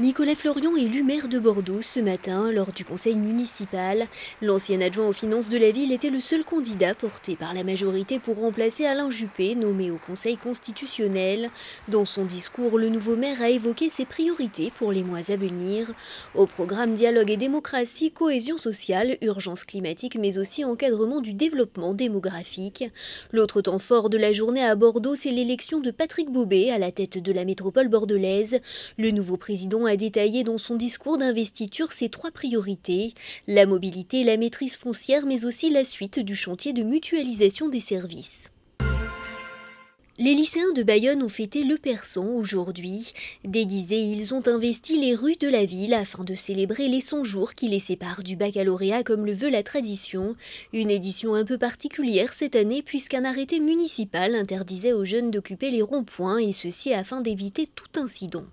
Nicolas Florian, élu maire de Bordeaux ce matin lors du conseil municipal. L'ancien adjoint aux finances de la ville était le seul candidat porté par la majorité pour remplacer Alain Juppé, nommé au conseil constitutionnel. Dans son discours, le nouveau maire a évoqué ses priorités pour les mois à venir. Au programme Dialogue et démocratie, cohésion sociale, urgence climatique, mais aussi encadrement du développement démographique. L'autre temps fort de la journée à Bordeaux, c'est l'élection de Patrick Bobet à la tête de la métropole bordelaise. Le nouveau président a détaillé dans son discours d'investiture ses trois priorités, la mobilité, la maîtrise foncière, mais aussi la suite du chantier de mutualisation des services. Les lycéens de Bayonne ont fêté le persan aujourd'hui. Déguisés, ils ont investi les rues de la ville afin de célébrer les 100 jours qui les séparent du baccalauréat comme le veut la tradition. Une édition un peu particulière cette année puisqu'un arrêté municipal interdisait aux jeunes d'occuper les ronds-points et ceci afin d'éviter tout incident.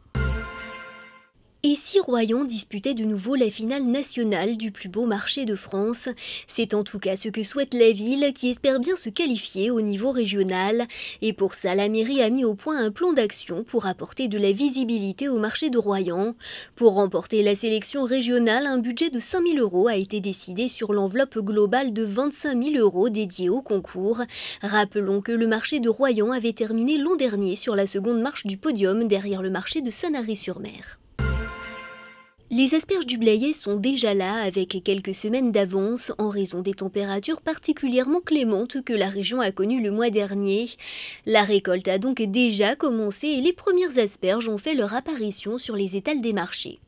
Et si Royan disputait de nouveau la finale nationale du plus beau marché de France C'est en tout cas ce que souhaite la ville qui espère bien se qualifier au niveau régional. Et pour ça, la mairie a mis au point un plan d'action pour apporter de la visibilité au marché de Royan. Pour remporter la sélection régionale, un budget de 5 000 euros a été décidé sur l'enveloppe globale de 25 000 euros dédiée au concours. Rappelons que le marché de Royan avait terminé l'an dernier sur la seconde marche du podium derrière le marché de Sanary-sur-Mer. Les asperges du Blayais sont déjà là avec quelques semaines d'avance en raison des températures particulièrement clémentes que la région a connues le mois dernier. La récolte a donc déjà commencé et les premières asperges ont fait leur apparition sur les étals des marchés.